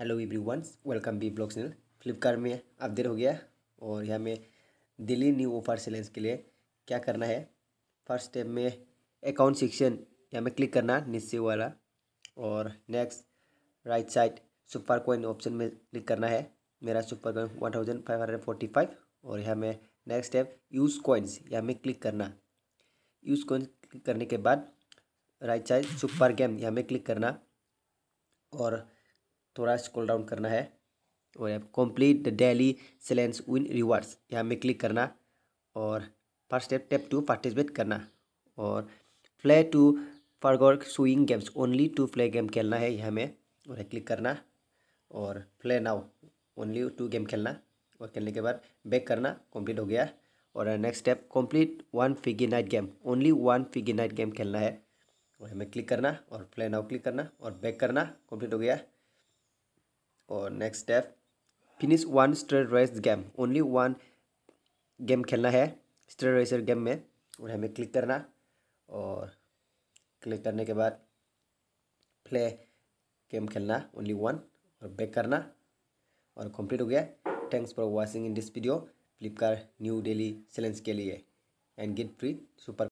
hello everyone welcome B blog channel Flipkart में update हो गया और यहाँ में दिल्ली न्यू ऑफर सेलेंस के लिए क्या करना है फर्स्ट स्टेप में अकाउंट सेक्शन यहाँ में क्लिक करना निश्चय वाला और next right side super coin option में क्लिक करना है मेरा super coin one thousand five hundred forty five और यहाँ में नेक्स्ट स्टेप यूज़ कोइंस यहाँ में क्लिक करना यूज़ कोइंस क्लिक करने के बाद राइट साइड सुपर गेम यहाँ में क्लिक करना और थोड़ा स्क्रॉल डाउन करना है और यहाँ complete the daily challenges win rewards यहाँ में क्लिक करना और first step tap to participate करना और play two four swing games only two play game खेलना है यहाँ में और क्लिक करना और play now only two game खेलना और खेलने के बाद बैक करना कंप्लीट हो गया और next step complete one figgy night game only one figgy night game खेलना है और हमें क्लिक करना और प्ले नाउ क्लिक करना और बैक करना कंप्लीट हो गया और next step finish one straight race game only one game खेलना है स्ट्रेट रेसर गेम में और हमें क्लिक करना और क्लिक करने के बाद प्ले गेम खेलना ओनली वन और बैक करना और कंप्लीट हो गया thanks for watching in this video Flipkart new daily challenge के लिए एंड गेट फ्री सुपर